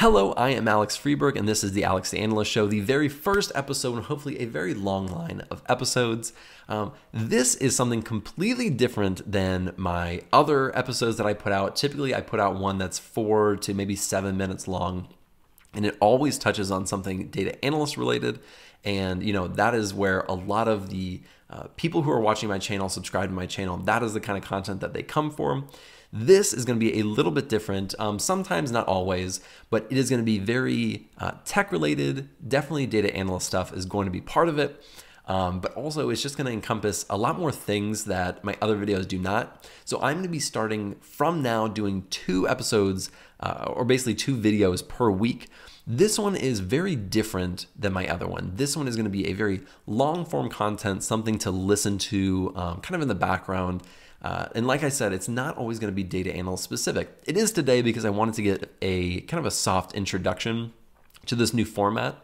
Hello, I am Alex Freeberg, and this is the Alex the Analyst Show, the very first episode, and hopefully a very long line of episodes. Um, this is something completely different than my other episodes that I put out. Typically, I put out one that's four to maybe seven minutes long, and it always touches on something data analyst related. And you know that is where a lot of the uh, people who are watching my channel subscribe to my channel. That is the kind of content that they come for. This is going to be a little bit different, um, sometimes not always, but it is going to be very uh, tech related. Definitely data analyst stuff is going to be part of it. Um, but also it's just going to encompass a lot more things that my other videos do not. So I'm going to be starting from now doing two episodes uh, or basically two videos per week. This one is very different than my other one. This one is going to be a very long form content, something to listen to um, kind of in the background uh, and like I said, it's not always going to be data analyst specific. It is today because I wanted to get a kind of a soft introduction to this new format.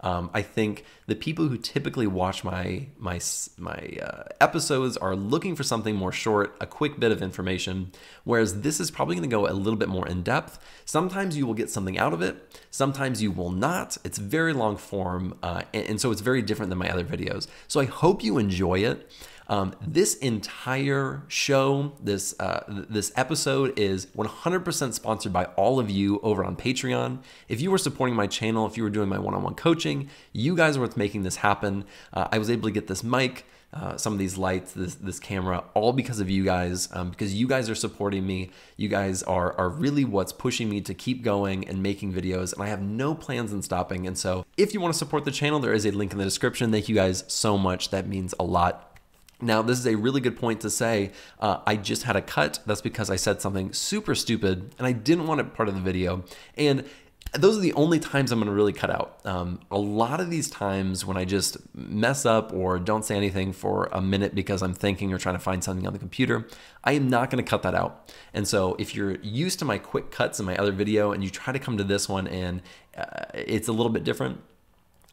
Um, I think the people who typically watch my my my uh, episodes are looking for something more short, a quick bit of information. Whereas this is probably going to go a little bit more in depth. Sometimes you will get something out of it. Sometimes you will not. It's very long form, uh, and, and so it's very different than my other videos. So I hope you enjoy it. Um, this entire show, this uh, this episode is 100% sponsored by all of you over on Patreon. If you were supporting my channel, if you were doing my one-on-one coaching, you guys what's making this happen. Uh, I was able to get this mic. Uh, some of these lights, this this camera, all because of you guys, um, because you guys are supporting me. You guys are are really what's pushing me to keep going and making videos, and I have no plans in stopping. And so, if you want to support the channel, there is a link in the description. Thank you guys so much. That means a lot. Now, this is a really good point to say, uh, I just had a cut. That's because I said something super stupid and I didn't want it part of the video. And those are the only times I'm gonna really cut out. Um, a lot of these times when I just mess up or don't say anything for a minute because I'm thinking or trying to find something on the computer, I am not gonna cut that out. And so if you're used to my quick cuts in my other video and you try to come to this one and uh, it's a little bit different,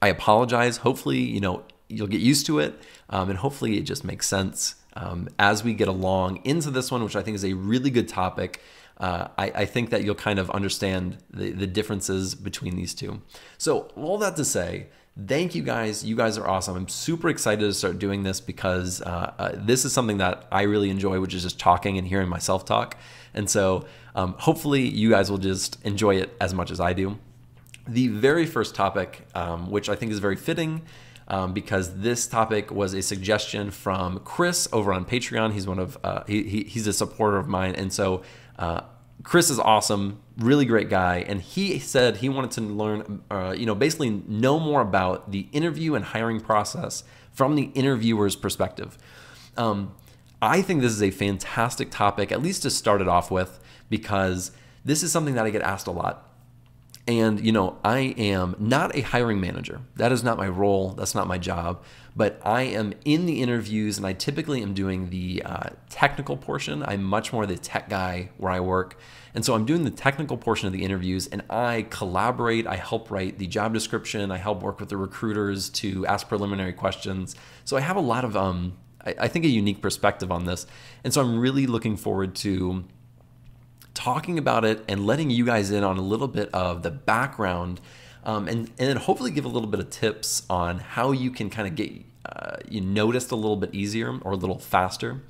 I apologize. Hopefully, you know, you'll get used to it, um, and hopefully it just makes sense um, as we get along into this one, which I think is a really good topic. Uh, I, I, think that you'll kind of understand the, the differences between these two. So all that to say, thank you guys. You guys are awesome. I'm super excited to start doing this because uh, uh, this is something that I really enjoy, which is just talking and hearing myself talk. And so um, hopefully you guys will just enjoy it as much as I do. The very first topic, um, which I think is very fitting, um, because this topic was a suggestion from Chris over on Patreon. He's one of uh, he, he, he's a supporter of mine, and so uh, Chris is awesome, really great guy, and he said he wanted to learn, uh, you know, basically know more about the interview and hiring process from the interviewer's perspective. Um, I think this is a fantastic topic, at least to start it off with, because this is something that I get asked a lot. And, you know, I am not a hiring manager. That is not my role. That's not my job. But I am in the interviews and I typically am doing the uh, technical portion. I'm much more the tech guy where I work. And so I'm doing the technical portion of the interviews and I collaborate. I help write the job description. I help work with the recruiters to ask preliminary questions. So I have a lot of, um, I, I think, a unique perspective on this. And so I'm really looking forward to talking about it and letting you guys in on a little bit of the background um, and, and then hopefully give a little bit of tips on how you can kind of get uh, you noticed a little bit easier or a little faster.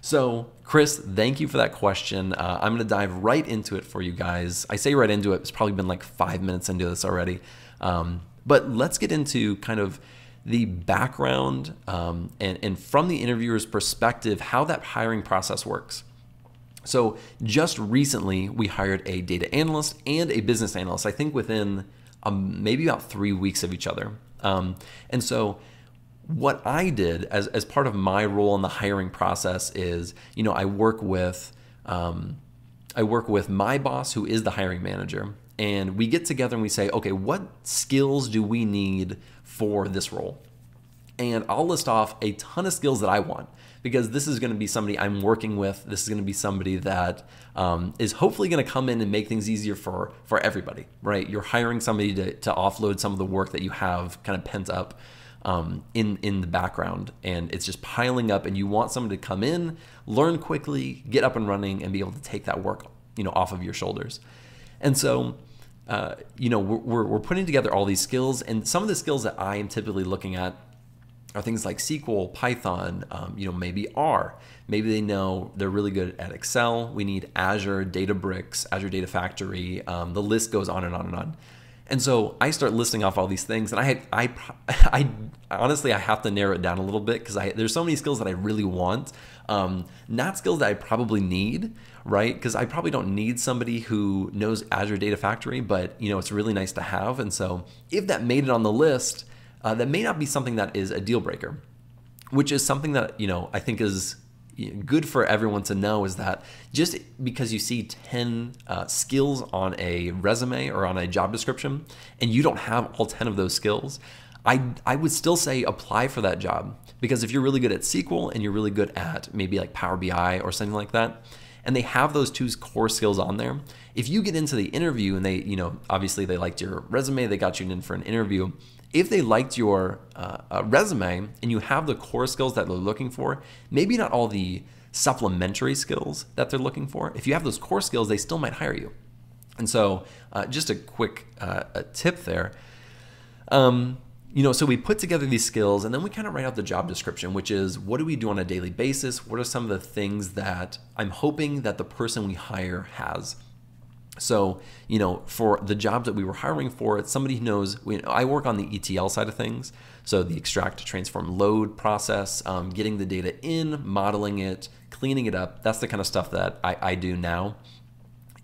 So, Chris, thank you for that question. Uh, I'm going to dive right into it for you guys. I say right into it, it's probably been like five minutes into this already. Um, but let's get into kind of the background um, and, and from the interviewer's perspective, how that hiring process works. So just recently, we hired a data analyst and a business analyst, I think within um, maybe about three weeks of each other. Um, and so what I did as, as part of my role in the hiring process is, you know, I work with, um, I work with my boss who is the hiring manager and we get together and we say, okay, what skills do we need for this role? And I'll list off a ton of skills that I want because this is going to be somebody I'm working with. This is going to be somebody that um, is hopefully going to come in and make things easier for for everybody, right? You're hiring somebody to, to offload some of the work that you have kind of pent up um, in in the background, and it's just piling up. And you want someone to come in, learn quickly, get up and running, and be able to take that work you know off of your shoulders. And so. Uh, you know, we're, we're putting together all these skills, and some of the skills that I am typically looking at are things like SQL, Python, um, you know, maybe R. Maybe they know they're really good at Excel. We need Azure, Databricks, Azure Data Factory. Um, the list goes on and on and on. And so I start listing off all these things, and I, I, I honestly I have to narrow it down a little bit because there's so many skills that I really want, um, not skills that I probably need, right? Because I probably don't need somebody who knows Azure Data Factory, but you know it's really nice to have. And so if that made it on the list, uh, that may not be something that is a deal breaker, which is something that, you know, I think is good for everyone to know is that just because you see 10 uh, skills on a resume or on a job description and you don't have all 10 of those skills, I, I would still say apply for that job because if you're really good at SQL and you're really good at maybe like Power BI or something like that, and they have those two core skills on there, if you get into the interview and they, you know, obviously they liked your resume, they got you in for an interview, if they liked your uh, uh, resume and you have the core skills that they're looking for, maybe not all the supplementary skills that they're looking for, if you have those core skills, they still might hire you. And so, uh, just a quick uh, a tip there. Um, you know, so we put together these skills and then we kind of write out the job description, which is what do we do on a daily basis? What are some of the things that I'm hoping that the person we hire has? So, you know, for the jobs that we were hiring for, it's somebody who knows. I work on the ETL side of things, so the extract, transform, load process, um, getting the data in, modeling it, cleaning it up. That's the kind of stuff that I, I do now.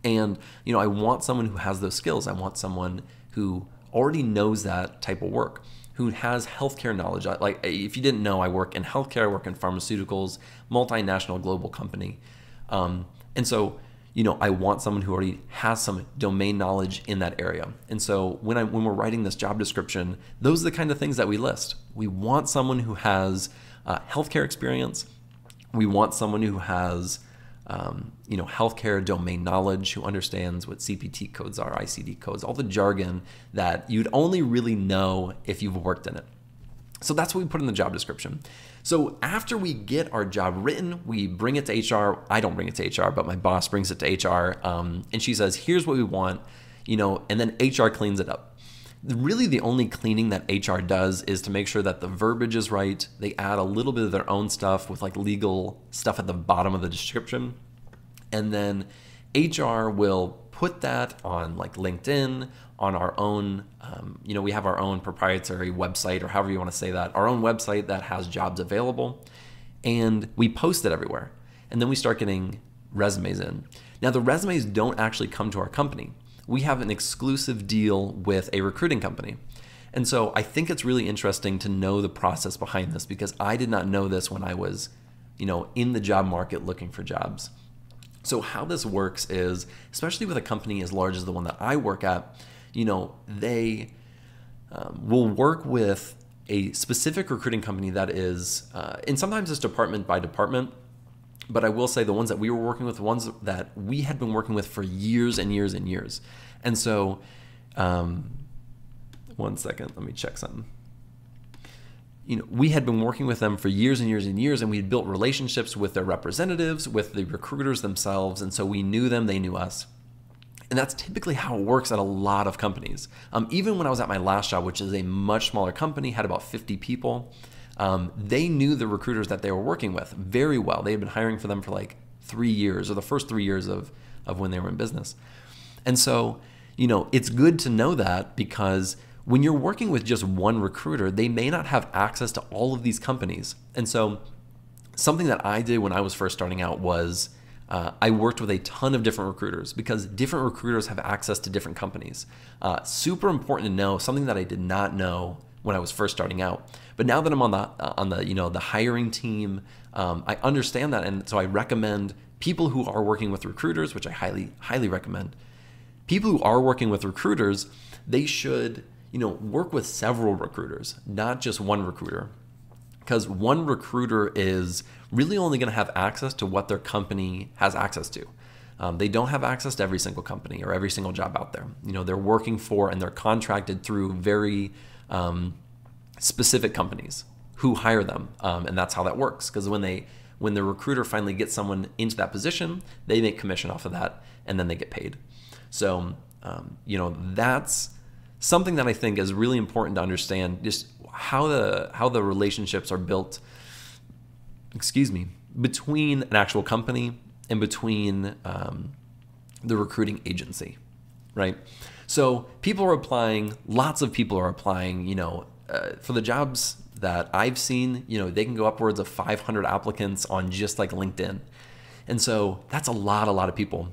And, you know, I want someone who has those skills. I want someone who already knows that type of work who has healthcare knowledge. Like, if you didn't know, I work in healthcare, I work in pharmaceuticals, multinational global company. Um, and so, you know, I want someone who already has some domain knowledge in that area. And so when I when we're writing this job description, those are the kind of things that we list. We want someone who has uh, healthcare experience. We want someone who has um, you know, healthcare domain knowledge, who understands what CPT codes are, ICD codes, all the jargon that you'd only really know if you've worked in it. So that's what we put in the job description. So after we get our job written, we bring it to HR. I don't bring it to HR, but my boss brings it to HR, um, and she says, "Here's what we want," you know, and then HR cleans it up. Really, the only cleaning that HR does is to make sure that the verbiage is right. They add a little bit of their own stuff with like legal stuff at the bottom of the description, and then HR will put that on like LinkedIn, on our own, um, you know, we have our own proprietary website or however you want to say that, our own website that has jobs available. And we post it everywhere. And then we start getting resumes in. Now, the resumes don't actually come to our company. We have an exclusive deal with a recruiting company. And so I think it's really interesting to know the process behind this because I did not know this when I was, you know, in the job market looking for jobs. So how this works is, especially with a company as large as the one that I work at, you know, they um, will work with a specific recruiting company that is, uh, and sometimes it's department by department. But I will say the ones that we were working with, the ones that we had been working with for years and years and years, and so, um, one second, let me check something you know, we had been working with them for years and years and years, and we had built relationships with their representatives, with the recruiters themselves, and so we knew them, they knew us. And that's typically how it works at a lot of companies. Um, even when I was at my last job, which is a much smaller company, had about 50 people, um, they knew the recruiters that they were working with very well. They had been hiring for them for like three years or the first three years of, of when they were in business. And so, you know, it's good to know that because when you're working with just one recruiter, they may not have access to all of these companies. And so, something that I did when I was first starting out was uh, I worked with a ton of different recruiters because different recruiters have access to different companies. Uh, super important to know something that I did not know when I was first starting out. But now that I'm on the uh, on the you know the hiring team, um, I understand that, and so I recommend people who are working with recruiters, which I highly highly recommend. People who are working with recruiters, they should you know, work with several recruiters, not just one recruiter. Because one recruiter is really only going to have access to what their company has access to. Um, they don't have access to every single company or every single job out there. You know, they're working for and they're contracted through very um, specific companies who hire them, um, and that's how that works. Because when they when the recruiter finally gets someone into that position, they make commission off of that, and then they get paid. So um, you know that's something that I think is really important to understand just how the how the relationships are built excuse me between an actual company and between um, the recruiting agency right so people are applying lots of people are applying you know uh, for the jobs that i've seen you know they can go upwards of 500 applicants on just like linkedin and so that's a lot a lot of people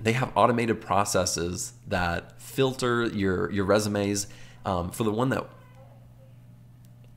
they have automated processes that filter your your resumes um, for the one that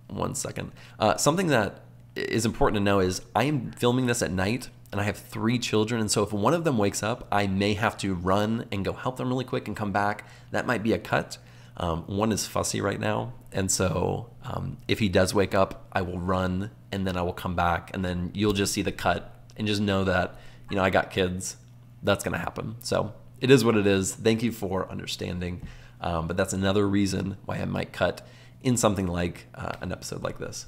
one second uh, something that is important to know is i am filming this at night and i have three children and so if one of them wakes up i may have to run and go help them really quick and come back that might be a cut um, one is fussy right now and so um, if he does wake up i will run and then i will come back and then you'll just see the cut and just know that you know i got kids that's going to happen. So it is what it is. Thank you for understanding. Um, but that's another reason why I might cut in something like uh, an episode like this.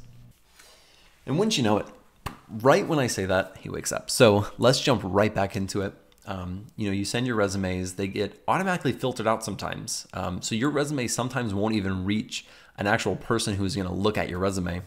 And once you know it, right when I say that, he wakes up. So let's jump right back into it. Um, you know, you send your resumes, they get automatically filtered out sometimes. Um, so your resume sometimes won't even reach an actual person who's going to look at your resume.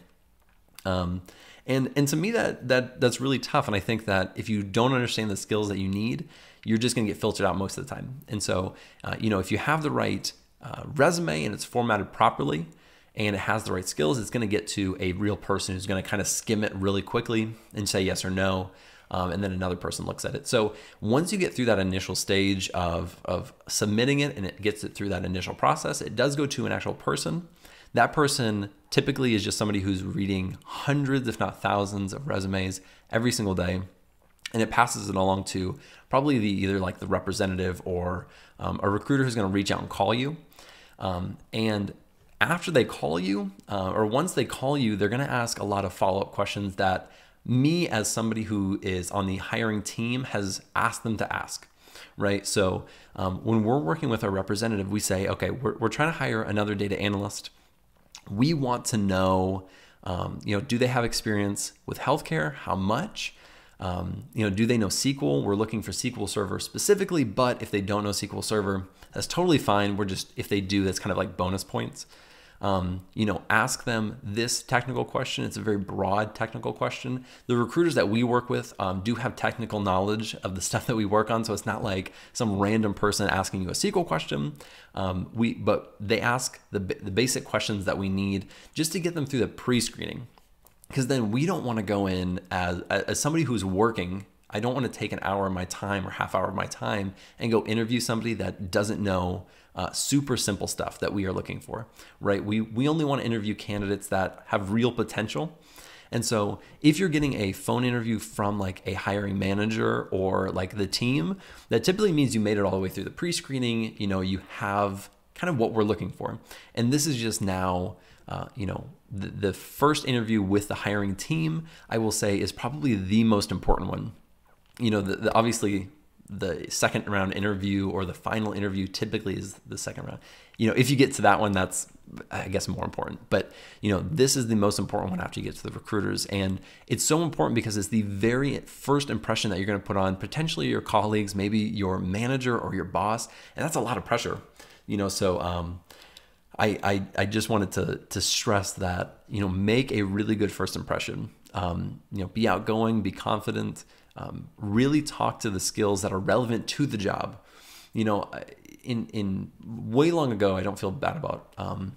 Um, and and to me that that that's really tough. And I think that if you don't understand the skills that you need, you're just going to get filtered out most of the time. And so, uh, you know, if you have the right uh, resume and it's formatted properly and it has the right skills, it's going to get to a real person who's going to kind of skim it really quickly and say yes or no. Um, and then another person looks at it. So once you get through that initial stage of, of submitting it and it gets it through that initial process, it does go to an actual person that person typically is just somebody who's reading hundreds, if not thousands, of resumes every single day. And it passes it along to probably the either like the representative or um, a recruiter who's going to reach out and call you. Um, and after they call you, uh, or once they call you, they're going to ask a lot of follow up questions that me, as somebody who is on the hiring team, has asked them to ask right? So um, when we're working with our representative, we say, okay, we're, we're trying to hire another data analyst we want to know, um, you know, do they have experience with healthcare? How much? Um, you know, do they know SQL? We're looking for SQL Server specifically, but if they don't know SQL Server, that's totally fine. We're just, if they do, that's kind of like bonus points. Um, you know, ask them this technical question. It's a very broad technical question. The recruiters that we work with um, do have technical knowledge of the stuff that we work on, so it's not like some random person asking you a SQL question. Um, we, but they ask the, the basic questions that we need just to get them through the pre-screening, because then we don't want to go in as as somebody who's working I don't want to take an hour of my time or half hour of my time and go interview somebody that doesn't know uh, super simple stuff that we are looking for, right? We, we only want to interview candidates that have real potential. And so if you're getting a phone interview from like a hiring manager or like the team, that typically means you made it all the way through the pre-screening, you know, you have kind of what we're looking for. And this is just now, uh, you know, the, the first interview with the hiring team, I will say is probably the most important one you know, the, the, obviously the second round interview or the final interview typically is the second round. You know, if you get to that one, that's I guess more important. But you know, this is the most important one after you get to the recruiters, and it's so important because it's the very first impression that you're going to put on potentially your colleagues, maybe your manager or your boss, and that's a lot of pressure. You know, so um, I, I I just wanted to to stress that you know make a really good first impression. Um, you know, be outgoing, be confident um, really talk to the skills that are relevant to the job. You know, in in way long ago, I don't feel bad about um,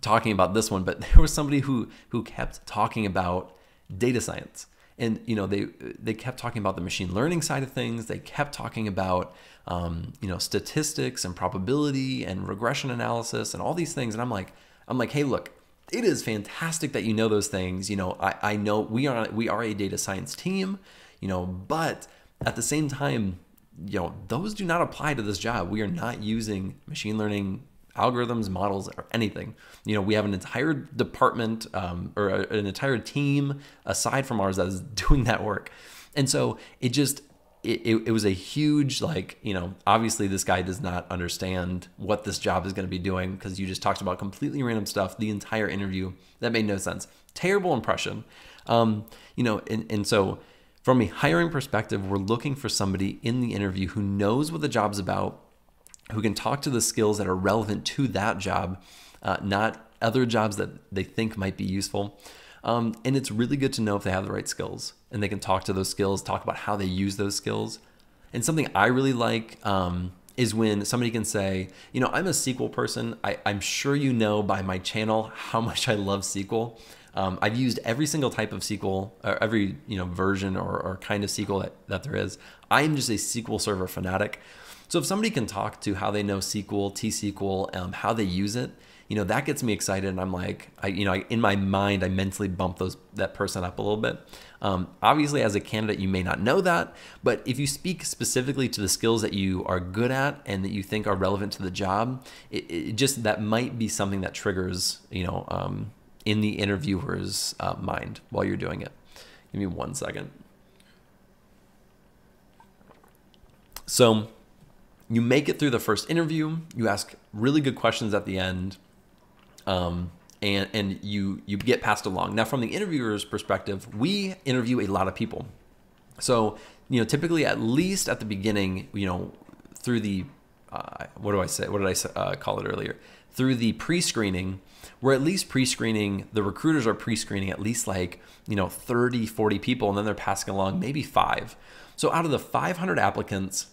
talking about this one, but there was somebody who who kept talking about data science, and you know they they kept talking about the machine learning side of things. They kept talking about um, you know statistics and probability and regression analysis and all these things, and I'm like I'm like, hey, look, it is fantastic that you know those things. You know, I, I know we are we are a data science team you know, but at the same time, you know, those do not apply to this job. We are not using machine learning algorithms, models, or anything. You know, we have an entire department um, or a, an entire team aside from ours that is doing that work. And so it just, it, it, it was a huge, like, you know, obviously this guy does not understand what this job is going to be doing because you just talked about completely random stuff the entire interview. That made no sense. Terrible impression. Um, you know, and, and so from a hiring perspective, we're looking for somebody in the interview who knows what the job's about, who can talk to the skills that are relevant to that job, uh, not other jobs that they think might be useful. Um, and it's really good to know if they have the right skills and they can talk to those skills, talk about how they use those skills. And something I really like um, is when somebody can say, you know, I'm a SQL person. I, am sure you know by my channel how much I love SQL. Um, I've used every single type of SQL, or every you know version or, or kind of SQL that, that there is. I am just a SQL Server fanatic. So if somebody can talk to how they know SQL, T SQL, um, how they use it, you know that gets me excited, and I'm like, I you know, I, in my mind, I mentally bump those that person up a little bit. Um, obviously, as a candidate, you may not know that, but if you speak specifically to the skills that you are good at and that you think are relevant to the job, it, it just that might be something that triggers you know um, in the interviewer's uh, mind while you're doing it. Give me one second. So you make it through the first interview. You ask really good questions at the end, um, and and you you get passed along. Now, from the interviewer's perspective, we interview a lot of people, so you know typically at least at the beginning, you know through the uh, what do I say? What did I uh, call it earlier? through the pre-screening we're at least pre-screening the recruiters are pre-screening at least like you know 30 40 people and then they're passing along maybe five so out of the 500 applicants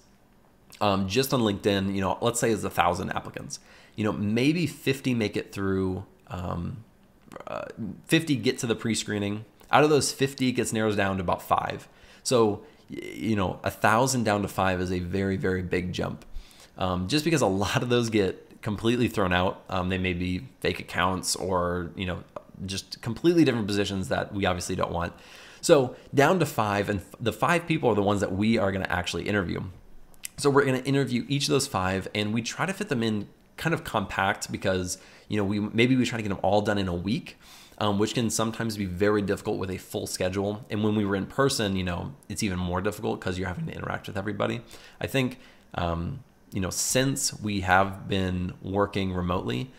um, just on linkedin you know let's say it's a thousand applicants you know maybe 50 make it through um, uh, 50 get to the pre-screening out of those 50 it gets narrows down to about five so you know a thousand down to five is a very very big jump um, just because a lot of those get completely thrown out. Um, they may be fake accounts or, you know, just completely different positions that we obviously don't want. So down to five, and the five people are the ones that we are going to actually interview. So we're going to interview each of those five, and we try to fit them in kind of compact because you know we maybe we try to get them all done in a week. Um, which can sometimes be very difficult with a full schedule. And when we were in person, you know, it's even more difficult because you're having to interact with everybody. I think um, you know, since we have been working remotely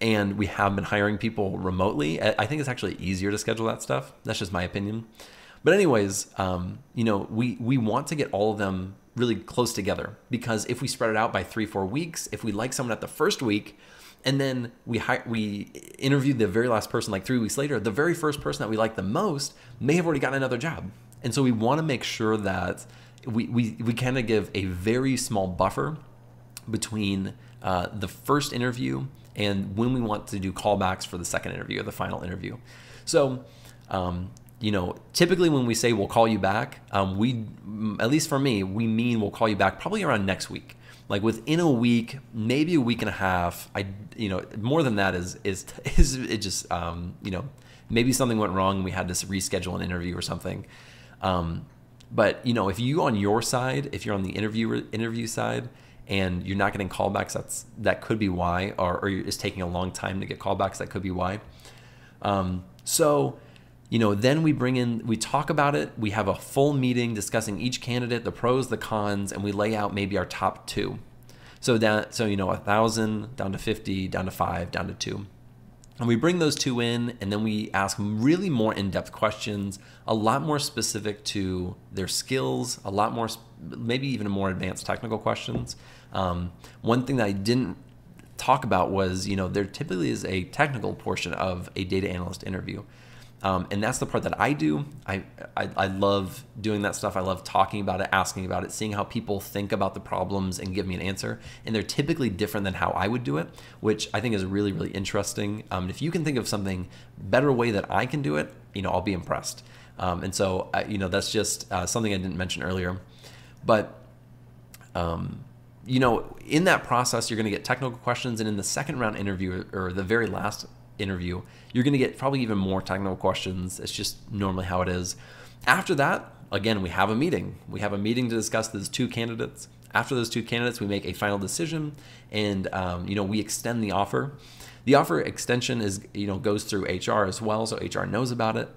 and we have been hiring people remotely, I think it's actually easier to schedule that stuff. That's just my opinion. But anyways, um, you know, we we want to get all of them really close together because if we spread it out by three four weeks, if we like someone at the first week, and then we hi- we interviewed the very last person like three weeks later, the very first person that we like the most may have already gotten another job. And so we want to make sure that we, we, we kind of give a very small buffer between uh, the first interview and when we want to do callbacks for the second interview or the final interview. So, um, you know, typically when we say we'll call you back, um, we, at least for me, we mean we'll call you back probably around next week. Like within a week, maybe a week and a half. I, you know, more than that is is is it just, um, you know, maybe something went wrong and we had to reschedule an interview or something. Um, but you know, if you on your side, if you're on the interviewer interview side, and you're not getting callbacks, that's that could be why, or, or it's taking a long time to get callbacks. That could be why. Um, so, you know, then we bring in, we talk about it. We have a full meeting discussing each candidate, the pros, the cons, and we lay out maybe our top two. So that, so you know, a thousand down to fifty, down to five, down to two. And we bring those two in, and then we ask really more in depth questions, a lot more specific to their skills, a lot more, maybe even more advanced technical questions. Um, one thing that I didn't talk about was, you know, there typically is a technical portion of a data analyst interview. Um, and that's the part that I do. I, I, I love doing that stuff. I love talking about it, asking about it, seeing how people think about the problems and give me an answer. And they're typically different than how I would do it, which I think is really really interesting. Um, if you can think of something better way that I can do it, you know I'll be impressed. Um, and so uh, you know that's just uh, something I didn't mention earlier, but. Um, you know, in that process, you're going to get technical questions, and in the second round interview or the very last interview, you're going to get probably even more technical questions. It's just normally how it is. After that, again, we have a meeting. We have a meeting to discuss those two candidates. After those two candidates, we make a final decision, and um, you know we extend the offer. The offer extension is you know goes through HR as well, so HR knows about it,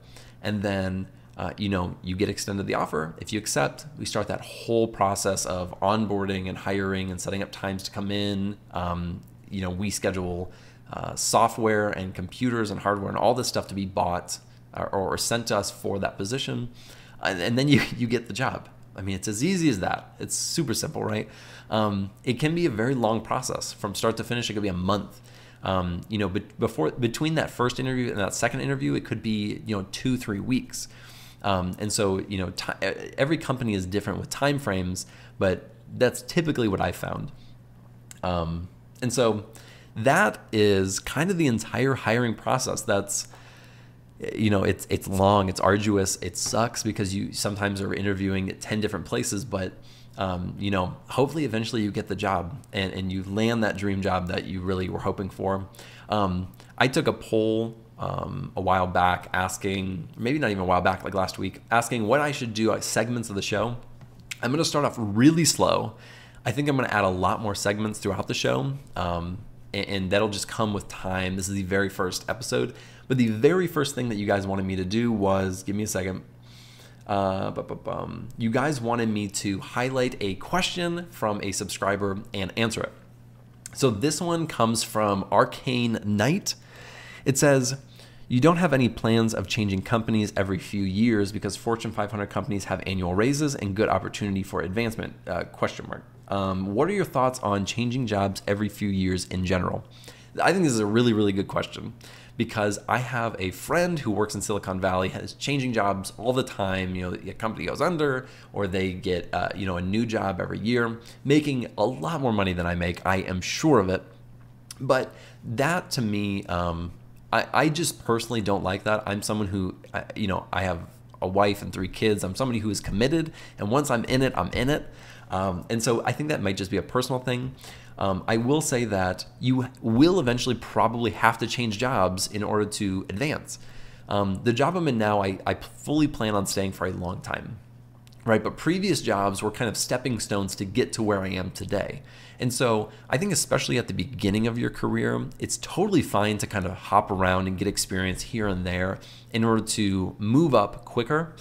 and then. Uh, you know, you get extended the offer. If you accept, we start that whole process of onboarding and hiring and setting up times to come in. Um, you know, we schedule uh, software and computers and hardware and all this stuff to be bought or, or sent to us for that position. And, and, then you, you get the job. I mean, it's as easy as that. It's super simple, right? Um, it can be a very long process from start to finish. It could be a month. Um, you know, but before between that first interview and that second interview, it could be you know two three weeks. Um, and so you know, every company is different with time frames, but that's typically what I found. Um, and so that is kind of the entire hiring process. That's you know it's it's long it's arduous it sucks because you sometimes are interviewing at 10 different places but um, you know hopefully eventually you get the job and, and you land that dream job that you really were hoping for um, i took a poll um, a while back asking maybe not even a while back like last week asking what i should do like uh, segments of the show i'm going to start off really slow i think i'm going to add a lot more segments throughout the show um, and that'll just come with time. This is the very first episode. But the very first thing that you guys wanted me to do was give me a second. Uh, you guys wanted me to highlight a question from a subscriber and answer it. So this one comes from Arcane Knight. It says, you don't have any plans of changing companies every few years because Fortune 500 companies have annual raises and good opportunity for advancement? Uh, question mark. Um, what are your thoughts on changing jobs every few years in general? I think this is a really, really good question because I have a friend who works in Silicon Valley has changing jobs all the time. You know, a company goes under or they get uh, you know a new job every year, making a lot more money than I make. I am sure of it. But that to me, um, I, I just personally don't like that. I'm someone who you know I have a wife and three kids. I'm somebody who is committed, and once I'm in it, I'm in it. Um, and so I think that might just be a personal thing. Um, I will say that you will eventually probably have to change jobs in order to advance. Um, the job I'm in now, I, I fully plan on staying for a long time right? But previous jobs were kind of stepping stones to get to where I am today. And so I think, especially at the beginning of your career, it's totally fine to kind of hop around and get experience here and there in order to move up quicker.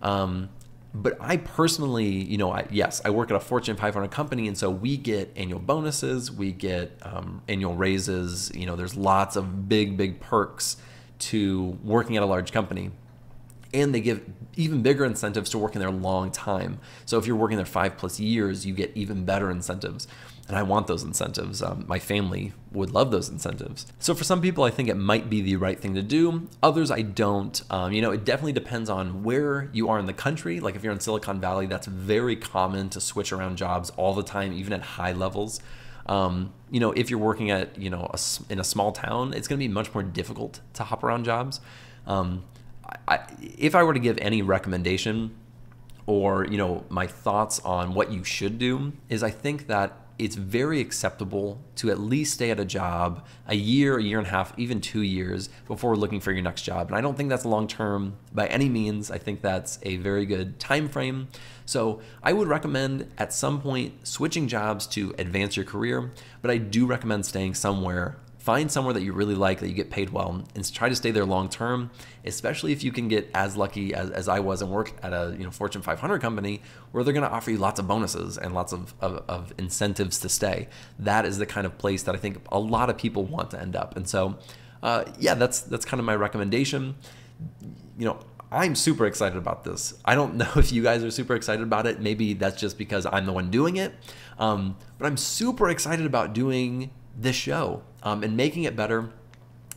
Um, but I personally, you know, I, yes, I work at a Fortune 500 company, and so we get annual bonuses, we get um, annual raises. You know, there's lots of big, big perks to working at a large company, and they give even bigger incentives to working there a long time. So if you're working there five plus years, you get even better incentives. And I want those incentives. Um, my family would love those incentives. So for some people, I think it might be the right thing to do. Others, I don't. Um, you know, it definitely depends on where you are in the country. Like if you're in Silicon Valley, that's very common to switch around jobs all the time, even at high levels. Um, you know, if you're working at, you know, a, in a small town, it's going to be much more difficult to hop around jobs. Um, I, if I were to give any recommendation or, you know, my thoughts on what you should do is I think that it's very acceptable to at least stay at a job a year, a year and a half, even two years before looking for your next job. And I don't think that's long term by any means. I think that's a very good time frame. So I would recommend at some point switching jobs to advance your career, but I do recommend staying somewhere Find somewhere that you really like, that you get paid well, and try to stay there long term, especially if you can get as lucky as, as I was and work at a you know Fortune 500 company where they're gonna offer you lots of bonuses and lots of, of, of incentives to stay. That is the kind of place that I think a lot of people want to end up. And so, uh, yeah, that's, that's kind of my recommendation. You know, I'm super excited about this. I don't know if you guys are super excited about it. Maybe that's just because I'm the one doing it. Um, but I'm super excited about doing the show um, and making it better.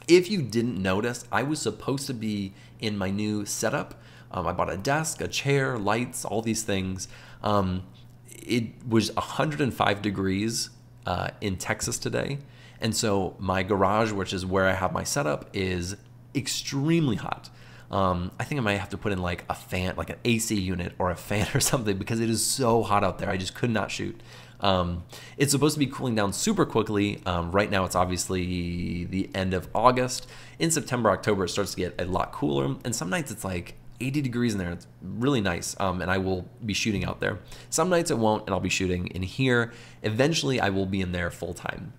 If you didn't notice, I was supposed to be in my new setup. Um, I bought a desk, a chair, lights, all these things. Um, it was 105 degrees uh, in Texas today. And so my garage, which is where I have my setup, is extremely hot. Um, I think I might have to put in like a fan, like an AC unit or a fan or something because it is so hot out there. I just could not shoot. Um, it's supposed to be cooling down super quickly. Um, right now, it's obviously the end of August. In September, October, it starts to get a lot cooler. And some nights it's like 80 degrees in there. It's really nice. Um, and I will be shooting out there. Some nights it won't, and I'll be shooting in here. Eventually, I will be in there full time.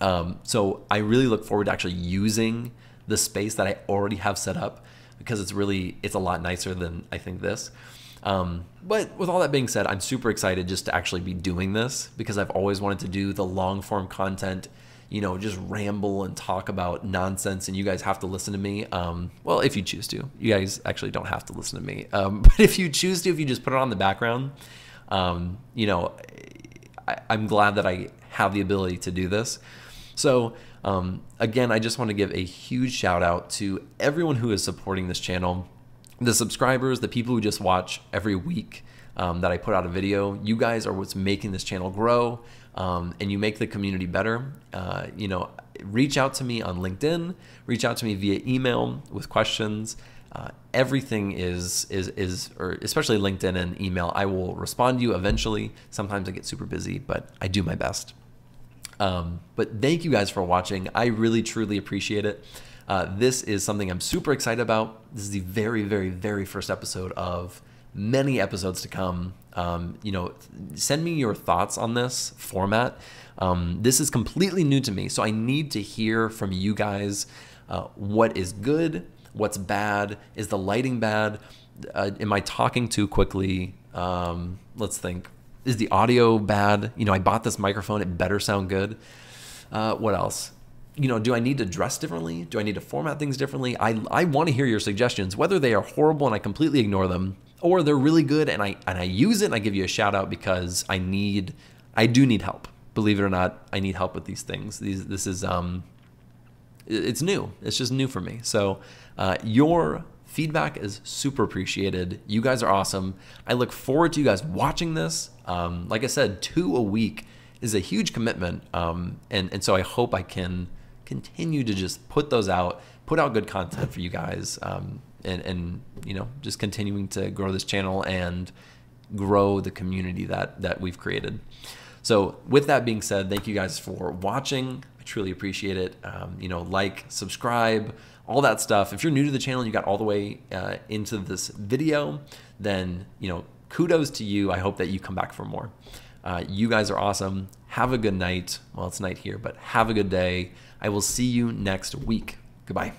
Um, so I really look forward to actually using the space that I already have set up because it's really, it's a lot nicer than I think this. Um, but with all that being said, I'm super excited just to actually be doing this because I've always wanted to do the long form content, you know, just ramble and talk about nonsense. And you guys have to listen to me. Um, well, if you choose to, you guys actually don't have to listen to me. Um, but if you choose to, if you just put it on the background, um, you know, I, am glad that I have the ability to do this. So, um, again, I just want to give a huge shout out to everyone who is supporting this channel the subscribers, the people who just watch every week um, that I put out a video, you guys are what's making this channel grow um, and you make the community better. Uh, you know, reach out to me on LinkedIn, reach out to me via email with questions. Uh, everything is is is or especially LinkedIn and email. I will respond to you eventually. Sometimes I get super busy, but I do my best. Um, but thank you guys for watching. I really truly appreciate it. Uh, this is something I'm super excited about. This is the very, very, very first episode of many episodes to come. Um, you know, send me your thoughts on this format. Um, this is completely new to me, so I need to hear from you guys uh, what is good, what's bad, is the lighting bad, uh, am I talking too quickly? Um, let's think. Is the audio bad? You know, I bought this microphone, it better sound good. Uh, what else? you know, do I need to dress differently? Do I need to format things differently? I, I want to hear your suggestions, whether they are horrible and I completely ignore them, or they're really good and I and I use it and I give you a shout out because I need I do need help. Believe it or not, I need help with these things. These this is um it's new. It's just new for me. So uh, your feedback is super appreciated. You guys are awesome. I look forward to you guys watching this. Um, like I said, two a week is a huge commitment, um, and and so I hope I can continue to just put those out, put out good content for you guys, um, and and you know just continuing to grow this channel and grow the community that that we've created. So with that being said, thank you guys for watching. I truly appreciate it. Um, you know, like, subscribe, all that stuff. If you're new to the channel, you got all the way uh, into this video, then you know kudos to you. I hope that you come back for more. Uh, you guys are awesome. Have a good night. Well, it's night here, but have a good day. I will see you next week. Goodbye.